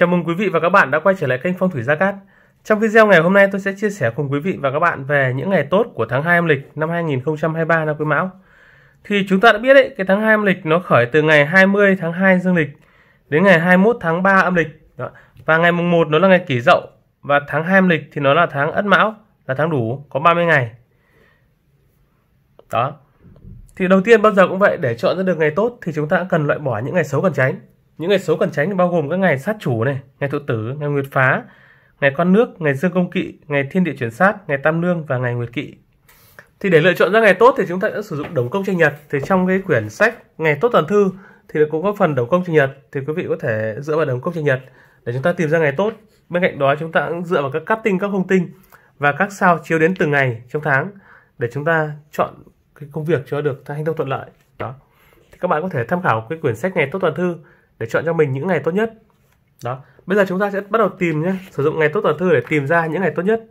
Chào mừng quý vị và các bạn đã quay trở lại kênh Phong thủy Gia Cát. Trong video ngày hôm nay tôi sẽ chia sẻ cùng quý vị và các bạn về những ngày tốt của tháng 2 âm lịch năm 2023 năm Quý Mão. Thì chúng ta đã biết đấy, cái tháng 2 âm lịch nó khởi từ ngày 20 tháng 2 dương lịch đến ngày 21 tháng 3 âm lịch. Đó. Và ngày mùng 1 nó là ngày kỷ dậu và tháng 2 âm lịch thì nó là tháng Ất Mão, là tháng đủ có 30 ngày. Đó. Thì đầu tiên bao giờ cũng vậy để chọn ra được ngày tốt thì chúng ta cần loại bỏ những ngày xấu cần tránh những ngày xấu cần tránh bao gồm các ngày sát chủ này, ngày thụ tử, ngày nguyệt phá, ngày con nước, ngày dương công kỵ, ngày thiên địa chuyển sát, ngày tam lương và ngày nguyệt kỵ. Thì để lựa chọn ra ngày tốt thì chúng ta sẽ sử dụng đồng công tranh nhật. Thì trong cái quyển sách ngày tốt toàn thư thì cũng có phần đồng công tranh nhật. Thì quý vị có thể dựa vào đồng công tranh nhật để chúng ta tìm ra ngày tốt. Bên cạnh đó chúng ta cũng dựa vào các cát tinh, các hung tinh và các sao chiếu đến từng ngày trong tháng để chúng ta chọn cái công việc cho được hành thông thuận lợi. Đó. Thì các bạn có thể tham khảo cái quyển sách ngày tốt toàn thư để chọn cho mình những ngày tốt nhất đó bây giờ chúng ta sẽ bắt đầu tìm nhé sử dụng ngày tốt tuần thư để tìm ra những ngày tốt nhất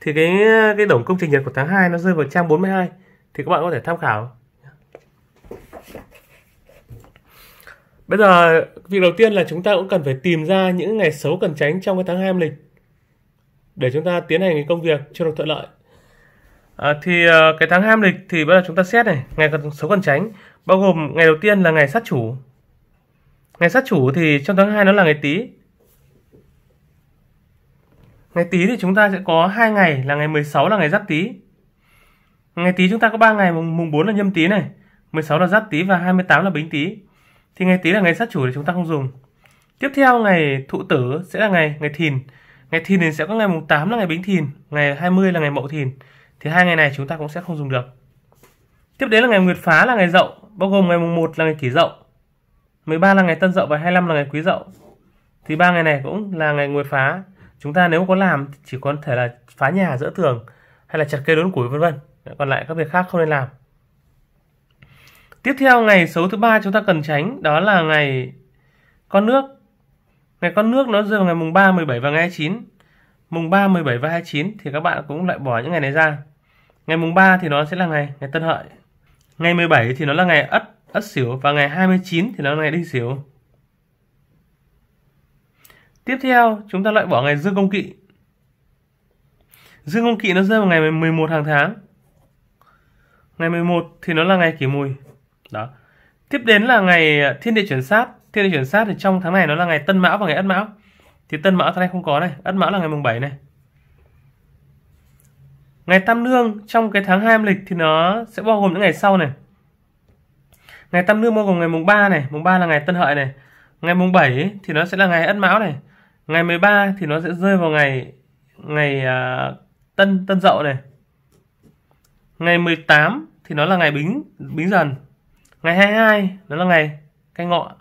thì cái cái tổng công trình nhật của tháng 2 nó rơi vào trang 42 thì các bạn có thể tham khảo bây giờ việc đầu tiên là chúng ta cũng cần phải tìm ra những ngày xấu cần tránh trong cái tháng 2 âm lịch để chúng ta tiến hành cái công việc cho được thuận lợi à, thì à, cái tháng 2 âm lịch thì bây giờ chúng ta xét này ngày cần xấu cần tránh bao gồm ngày đầu tiên là ngày sát chủ Ngày sát chủ thì trong tháng 2 nó là ngày Tý. Ngày Tý thì chúng ta sẽ có hai ngày là ngày 16 là ngày Giáp Tý. Ngày Tý chúng ta có 3 ngày, mùng, mùng 4 là Nhâm Tý này, 16 là Giáp Tý và 28 là Bính Tý. Thì ngày Tý là ngày sát chủ thì chúng ta không dùng. Tiếp theo ngày Thụ Tử sẽ là ngày ngày Thìn. Ngày Thìn thì sẽ có ngày mùng 8 là ngày Bính Thìn, ngày 20 là ngày Mậu Thìn. Thì hai ngày này chúng ta cũng sẽ không dùng được. Tiếp đến là ngày Nguyệt Phá là ngày Dậu, bao gồm ngày mùng 1 là ngày Kỷ Dậu, 13 là ngày Tân Dậu và 25 là ngày Quý Dậu. Thì ba ngày này cũng là ngày người phá. Chúng ta nếu có làm chỉ có thể là phá nhà giữa tường hay là chặt cây đốn củi vân vân. Còn lại các việc khác không nên làm. Tiếp theo ngày xấu thứ ba chúng ta cần tránh đó là ngày con nước. Ngày con nước nó rơi vào ngày mùng 3, 17 và ngày 29. Mùng 3, 17 và 29 thì các bạn cũng lại bỏ những ngày này ra. Ngày mùng 3 thì nó sẽ là ngày ngày Tân Hợi. Ngày 17 thì nó là ngày Ất ất sửu và ngày 29 thì nó ngày đinh sửu. Tiếp theo, chúng ta loại bỏ ngày dương công kỵ. Dương công kỵ nó rơi vào ngày 11 hàng tháng. Ngày 11 thì nó là ngày kỷ mùi. Đó. Tiếp đến là ngày thiên địa chuyển sát. Thiên địa chuyển sát thì trong tháng này nó là ngày tân mão và ngày ất mão. Thì tân mão tháng này không có này, ất mão là ngày mùng 7 này. Ngày tam lương trong cái tháng 2 âm lịch thì nó sẽ bao gồm những ngày sau này ngày tam nương bao gồm ngày mùng 3 này mùng 3 là ngày tân hợi này ngày mùng 7 thì nó sẽ là ngày ất mão này ngày 13 thì nó sẽ rơi vào ngày ngày uh, tân tân dậu này ngày 18 thì nó là ngày bính bính dần ngày 22 nó là ngày canh ngọ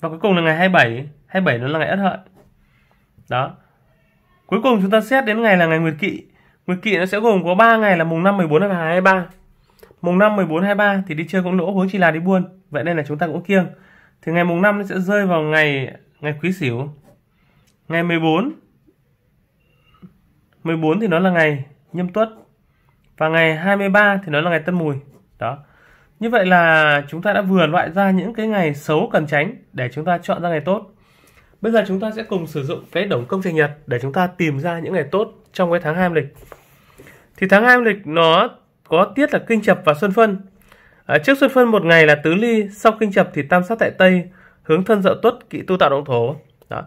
và cuối cùng là ngày 27 27 nó là ngày ất hợi đó cuối cùng chúng ta xét đến ngày là ngày nguyệt kỵ nguyệt kỵ nó sẽ gồm có 3 ngày là mùng 5 14 và 23 mùng 5 14 23 thì đi chơi cũng lỗ huống chỉ là đi buôn vậy nên là chúng ta cũng kiêng thì ngày mùng 5 nó sẽ rơi vào ngày ngày quý sửu ngày 14 14 thì nó là ngày nhâm tuất và ngày 23 thì nó là ngày tân mùi đó như vậy là chúng ta đã vừa loại ra những cái ngày xấu cần tránh để chúng ta chọn ra ngày tốt bây giờ chúng ta sẽ cùng sử dụng cái đồng công trình nhật để chúng ta tìm ra những ngày tốt trong cái tháng 2 âm lịch thì tháng 2 âm lịch nó có tiết là kinh chập và xuân phân. À, trước xuân phân một ngày là tứ ly, sau kinh chập thì tam sát tại tây, hướng thân dậu tuất kỵ tu tạo động thổ. Đó.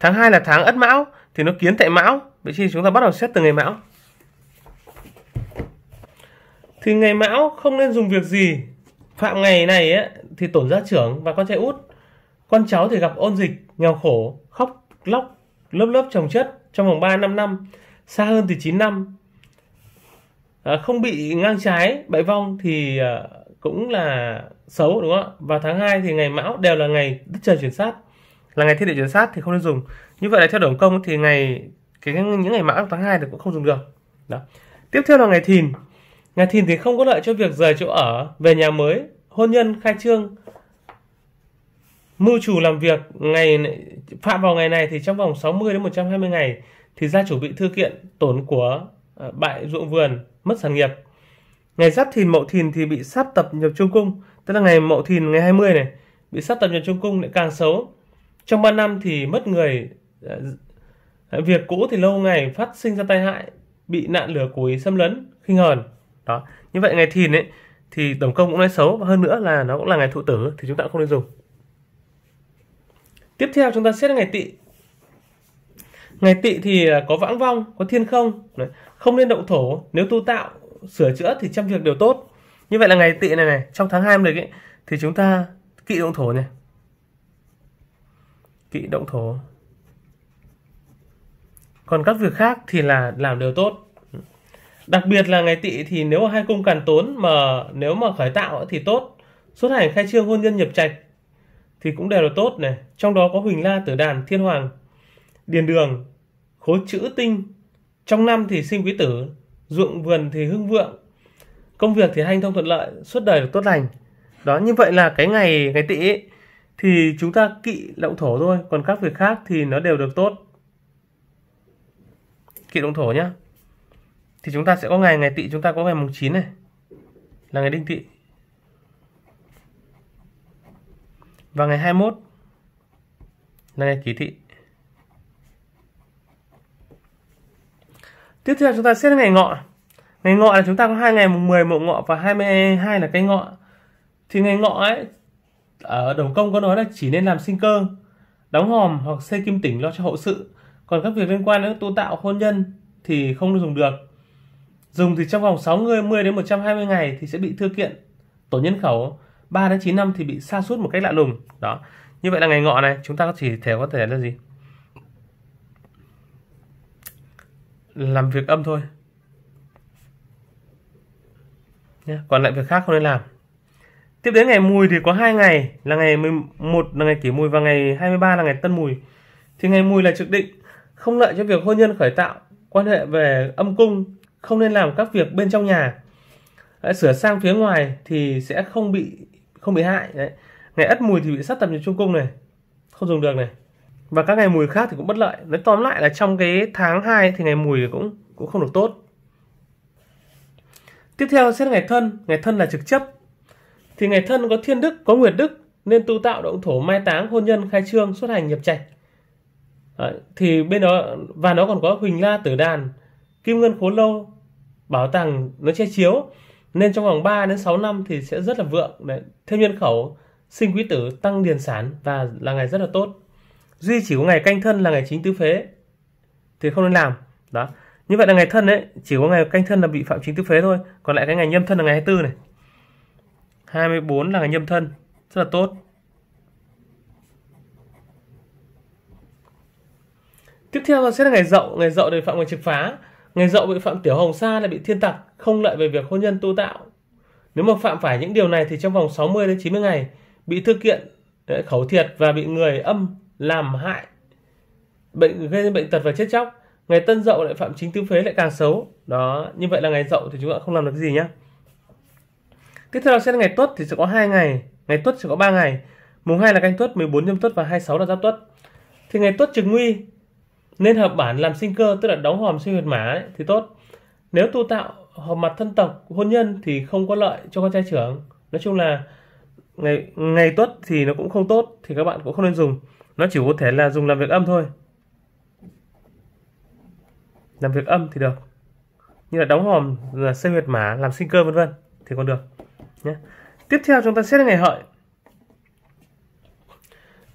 Tháng 2 là tháng ất mão thì nó kiến tại mão, vậy thì chúng ta bắt đầu xét từ ngày mão. Thì ngày mão không nên dùng việc gì phạm ngày này ấy, thì tổn gia trưởng và con trai út. Con cháu thì gặp ôn dịch, nghèo khổ, khóc, lóc, lớp lớp chồng chất trong vòng 3 5 năm, xa hơn thì 9 năm, Ờ, không bị ngang trái bãi vong thì ờ, cũng là xấu đúng không ạ và tháng 2 thì ngày mão đều là ngày đất trời chuyển sát là ngày thiên địa chuyển sát thì không nên dùng như vậy là theo đồng công thì ngày cái những ngày mão tháng 2 thì cũng không dùng được đó tiếp theo là ngày thìn ngày thìn thì không có lợi cho việc rời chỗ ở về nhà mới hôn nhân khai trương mưu chủ làm việc ngày phạm vào ngày này thì trong vòng 60 đến 120 ngày thì gia chủ bị thư kiện tổn của Ờ, bại ruộng vườn, mất sản nghiệp. Ngày giáp thìn mậu thìn thì bị sát tập nhập trung cung, tức là ngày mậu thìn ngày 20 này bị sát tập nhập trung cung lại càng xấu. Trong 3 năm thì mất người ờ, việc cũ thì lâu ngày phát sinh ra tai hại, bị nạn lửa củi xâm lấn, khinh hờn. Đó. Như vậy ngày thìn ấy thì tổng công cũng nói xấu và hơn nữa là nó cũng là ngày thụ tử thì chúng ta cũng không nên dùng. Tiếp theo chúng ta xét ngày tỵ Ngày tị thì à, có vãng vong, có thiên không, không nên động thổ, nếu tu tạo, sửa chữa thì trăm việc đều tốt. Như vậy là ngày tị này này, trong tháng 2 lịch ấy, thì chúng ta kỵ động thổ này. Kỵ động thổ. Còn các việc khác thì là làm đều tốt. Đặc biệt là ngày tị thì nếu hai cung càn tốn mà nếu mà khởi tạo thì tốt. Xuất hành khai trương hôn nhân nhập trạch thì cũng đều là tốt này. Trong đó có Huỳnh La Tử Đàn, Thiên Hoàng, Điền Đường, khối chữ tinh trong năm thì sinh quý tử ruộng vườn thì hưng vượng công việc thì hanh thông thuận lợi suốt đời được tốt lành đó như vậy là cái ngày ngày tỵ thì chúng ta kỵ động thổ thôi còn các việc khác thì nó đều được tốt kỵ động thổ nhá thì chúng ta sẽ có ngày ngày tỵ chúng ta có ngày mùng 9 này là ngày đinh tỵ và ngày 21 là ngày kỷ tỵ tiếp theo chúng ta xét ngày ngọ ngày ngọ là chúng ta có hai ngày mùng 10 mộ ngọ và 22 là cây ngọ thì ngày ngọ ấy ở đồng công có nói là chỉ nên làm sinh cơ đóng hòm hoặc xây kim tỉnh lo cho hậu sự còn các việc liên quan đến tu tạo hôn nhân thì không được dùng được dùng thì trong vòng 60 10 đến 120 ngày thì sẽ bị thư kiện tổ nhân khẩu 3 đến 9 năm thì bị sa sút một cách lạ lùng đó như vậy là ngày ngọ này chúng ta chỉ thể có thể là gì làm việc âm thôi nhé còn lại việc khác không nên làm tiếp đến ngày mùi thì có hai ngày là ngày 11 là ngày kỷ mùi và ngày 23 là ngày tân mùi thì ngày mùi là trực định không lợi cho việc hôn nhân khởi tạo quan hệ về âm cung không nên làm các việc bên trong nhà đấy, sửa sang phía ngoài thì sẽ không bị không bị hại đấy. ngày ất mùi thì bị sát tập nhập trung cung này không dùng được này và các ngày mùi khác thì cũng bất lợi nói tóm lại là trong cái tháng 2 thì ngày mùi cũng cũng không được tốt tiếp theo xét ngày thân ngày thân là trực chấp thì ngày thân có thiên đức có nguyệt đức nên tu tạo động thổ mai táng hôn nhân khai trương xuất hành nhập trạch thì bên đó và nó còn có huỳnh la tử đàn kim ngân khố lâu bảo tàng nó che chiếu nên trong vòng 3 đến 6 năm thì sẽ rất là vượng Đấy, thêm nhân khẩu sinh quý tử tăng điền sản và là ngày rất là tốt duy chỉ có ngày canh thân là ngày chính tứ phế thì không nên làm đó như vậy là ngày thân đấy chỉ có ngày canh thân là bị phạm chính tứ phế thôi còn lại cái ngày nhâm thân là ngày 24 này 24 là ngày nhâm thân rất là tốt tiếp theo là sẽ là ngày dậu ngày dậu để phạm ngày trực phá ngày dậu bị phạm tiểu hồng sa là bị thiên tặc không lợi về việc hôn nhân tu tạo nếu mà phạm phải những điều này thì trong vòng 60 đến 90 ngày bị thư kiện khẩu thiệt và bị người âm làm hại bệnh gây nên bệnh tật và chết chóc ngày tân dậu lại phạm chính tứ phế lại càng xấu đó như vậy là ngày dậu thì chúng ta không làm được gì nhá tiếp theo sẽ là ngày tuất thì sẽ có hai ngày ngày tuất sẽ có 3 ngày mùng 2 là canh tuất 14 nhâm tuất và 26 là giáp tuất thì ngày tuất trực nguy nên hợp bản làm sinh cơ tức là đóng hòm sinh huyệt mã ấy, thì tốt nếu tu tạo hòm mặt thân tộc hôn nhân thì không có lợi cho con trai trưởng nói chung là ngày ngày tuất thì nó cũng không tốt thì các bạn cũng không nên dùng nó chỉ có thể là dùng làm việc âm thôi làm việc âm thì được như là đóng hòm là xây huyệt mã làm sinh cơ vân vân thì còn được nhé tiếp theo chúng ta xét ngày hợi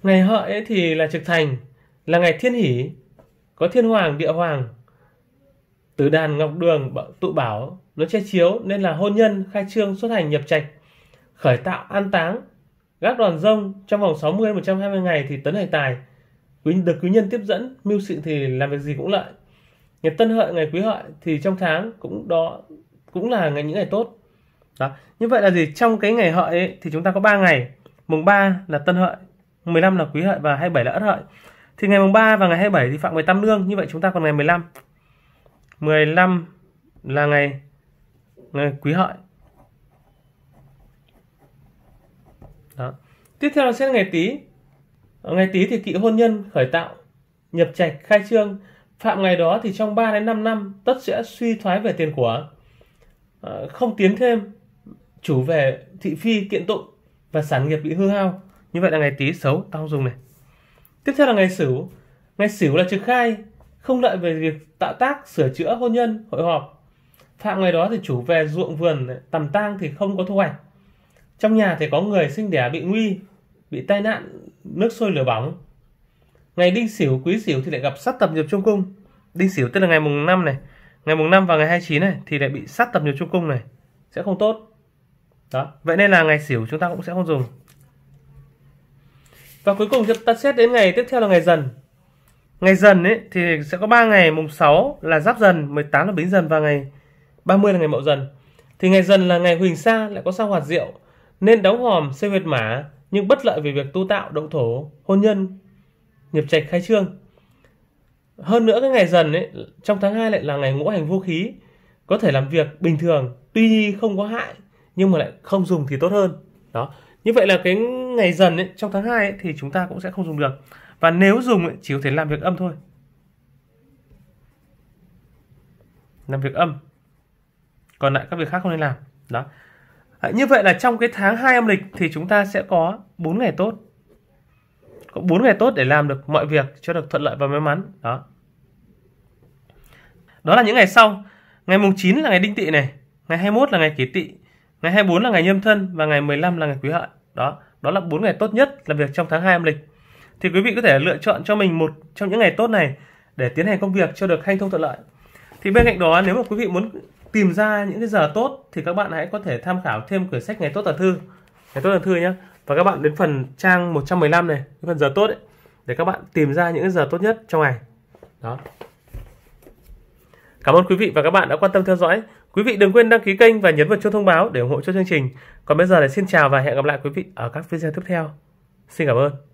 ngày hợi ấy thì là trực thành là ngày thiên hỷ có thiên hoàng địa hoàng tử đàn ngọc đường tụ bảo nó che chiếu nên là hôn nhân khai trương xuất hành nhập trạch khởi tạo an táng Gác đoàn rông trong vòng 60 120 ngày thì tấn hành tài quý được quý nhân tiếp dẫn mưu sự thì làm việc gì cũng lợi ngày tân hợi ngày quý hợi thì trong tháng cũng đó cũng là ngày những ngày tốt đó. như vậy là gì trong cái ngày hợi ấy, thì chúng ta có 3 ngày mùng 3 là tân hợi 15 là quý hợi và 27 là ất hợi thì ngày mùng 3 và ngày 27 thì phạm 18 lương như vậy chúng ta còn ngày 15 15 là ngày ngày quý hợi Tiếp theo là xét ngày Tý. Ờ, ngày Tý thì kỵ hôn nhân khởi tạo, nhập trạch khai trương, phạm ngày đó thì trong 3 đến 5 năm tất sẽ suy thoái về tiền của, ờ, không tiến thêm, chủ về thị phi kiện tụng và sản nghiệp bị hư hao. Như vậy là ngày Tý xấu, tao dùng này. Tiếp theo là ngày Sửu. Ngày Sửu là trực khai, không lợi về việc tạo tác, sửa chữa hôn nhân, hội họp. Phạm ngày đó thì chủ về ruộng vườn, tầm tang thì không có thu hoạch. Trong nhà thì có người sinh đẻ bị nguy, bị tai nạn nước sôi lửa bỏng ngày đinh sửu quý sửu thì lại gặp sát tập nhập trung cung đinh sửu tức là ngày mùng 5 này ngày mùng 5 và ngày 29 này thì lại bị sát tập nhập trung cung này sẽ không tốt đó vậy nên là ngày sửu chúng ta cũng sẽ không dùng và cuối cùng chúng ta xét đến ngày tiếp theo là ngày dần ngày dần ấy thì sẽ có 3 ngày mùng 6 là giáp dần 18 là bính dần và ngày 30 là ngày mậu dần thì ngày dần là ngày huỳnh sa lại có sao hoạt diệu nên đóng hòm xây huyệt mã nhưng bất lợi về việc tu tạo, động thổ, hôn nhân, nghiệp trạch khai trương. Hơn nữa cái ngày dần ấy, trong tháng 2 lại là ngày ngũ hành vô khí, có thể làm việc bình thường, tuy không có hại nhưng mà lại không dùng thì tốt hơn. Đó. Như vậy là cái ngày dần ấy, trong tháng 2 ấy, thì chúng ta cũng sẽ không dùng được. Và nếu dùng ấy, chỉ có thể làm việc âm thôi. Làm việc âm. Còn lại các việc khác không nên làm. Đó à, như vậy là trong cái tháng 2 âm lịch thì chúng ta sẽ có 4 ngày tốt có 4 ngày tốt để làm được mọi việc cho được thuận lợi và may mắn đó đó là những ngày sau ngày mùng 9 là ngày đinh tỵ này ngày 21 là ngày kỷ tỵ ngày 24 là ngày nhâm thân và ngày 15 là ngày quý hợi đó đó là 4 ngày tốt nhất làm việc trong tháng 2 âm lịch thì quý vị có thể lựa chọn cho mình một trong những ngày tốt này để tiến hành công việc cho được hanh thông thuận lợi thì bên cạnh đó nếu mà quý vị muốn tìm ra những cái giờ tốt thì các bạn hãy có thể tham khảo thêm quyển sách ngày tốt tuần thư ngày tốt tuần thư nhé và các bạn đến phần trang 115 này cái phần giờ tốt ấy, để các bạn tìm ra những cái giờ tốt nhất trong ngày đó cảm ơn quý vị và các bạn đã quan tâm theo dõi quý vị đừng quên đăng ký kênh và nhấn vào chuông thông báo để ủng hộ cho chương trình còn bây giờ thì xin chào và hẹn gặp lại quý vị ở các video tiếp theo xin cảm ơn